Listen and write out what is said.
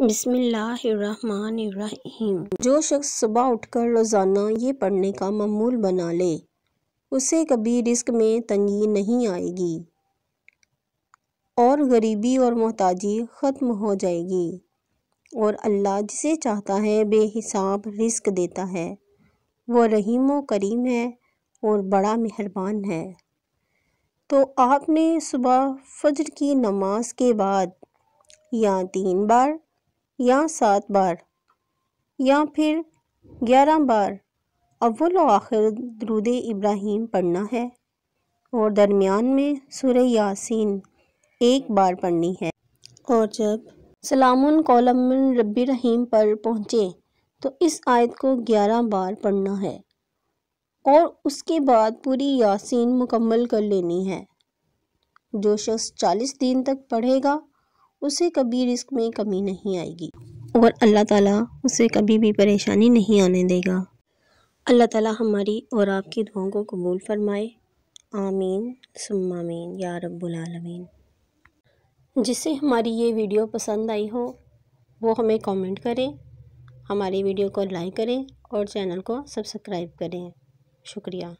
बिस्मिल्लाहिर्रहमानिर्रहीम जो शख्स सुबह उठकर रोज़ाना ये पढ़ने का ममूल बना ले उसे कभी रिस्क में तंगी नहीं आएगी और गरीबी और मोहताजी ख़त्म हो जाएगी और अल्लाह जिसे चाहता है बेहिसाब रिस्क देता है वो रहीम व करीम है और बड़ा मेहरबान है तो आपने सुबह फजर की नमाज के बाद या तीन बार या सात बार या फिर ग्यारह बार अव्वल व आखिर दरूद इब्राहीम पढ़ना है और दरमियान में सुर यासीन एक बार पढ़नी है और जब सलामुन कौलम रबी रहीम पर पहुँचे तो इस आयत को ग्यारह बार पढ़ना है और उसके बाद पूरी यासीन मुकम्मल कर लेनी है जो शख्स चालीस दिन तक पढ़ेगा उसे कभी रिस्क में कमी नहीं आएगी और अल्लाह ताला उसे कभी भी परेशानी नहीं आने देगा अल्लाह ताला हमारी और आपकी दुआओं को कबूल फरमाए आमीन सुमीन या रब्बुलमीन जिसे हमारी ये वीडियो पसंद आई हो वो हमें कमेंट करें हमारी वीडियो को लाइक करें और चैनल को सब्सक्राइब करें शुक्रिया